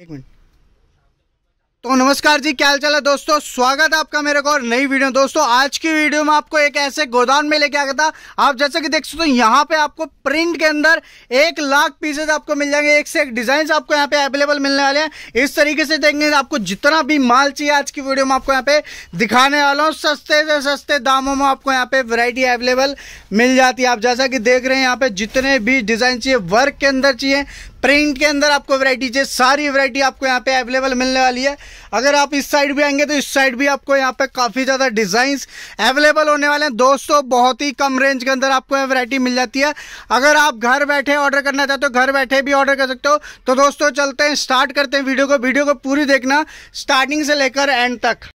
एक मिनट तो नमस्कार जी क्या हाल चाल है दोस्तों स्वागत है आपका मेरे को और नई वीडियो दोस्तों आज की वीडियो में आपको एक ऐसे गोदाम में लेके आ गया था आप जैसे कि देख सकते हो यहाँ पे आपको प्रिंट के अंदर एक लाख पीसेज आपको मिल जाएंगे एक से एक डिजाइन आपको यहाँ पे अवेलेबल मिलने वाले हैं इस तरीके से देखेंगे आपको जितना भी माल चाहिए आज की वीडियो में आपको यहाँ पे दिखाने वाला हूँ सस्ते से सस्ते दामों में आपको यहाँ पे वरायटी अवेलेबल मिल जाती है आप जैसा कि देख रहे हैं यहाँ पे जितने भी डिजाइन चाहिए वर्क के अंदर चाहिए प्रिंट के अंदर आपको वैरायटी चाहिए सारी वैरायटी आपको यहाँ पे अवेलेबल मिलने वाली है अगर आप इस साइड भी आएंगे तो इस साइड भी आपको यहाँ पे काफ़ी ज़्यादा डिज़ाइंस अवेलेबल होने वाले हैं दोस्तों बहुत ही कम रेंज के अंदर आपको यहाँ वैरायटी मिल जाती है अगर आप घर बैठे ऑर्डर करना चाहते हो घर बैठे भी ऑर्डर कर सकते हो तो दोस्तों चलते हैं स्टार्ट करते हैं वीडियो को वीडियो को पूरी देखना स्टार्टिंग से लेकर एंड तक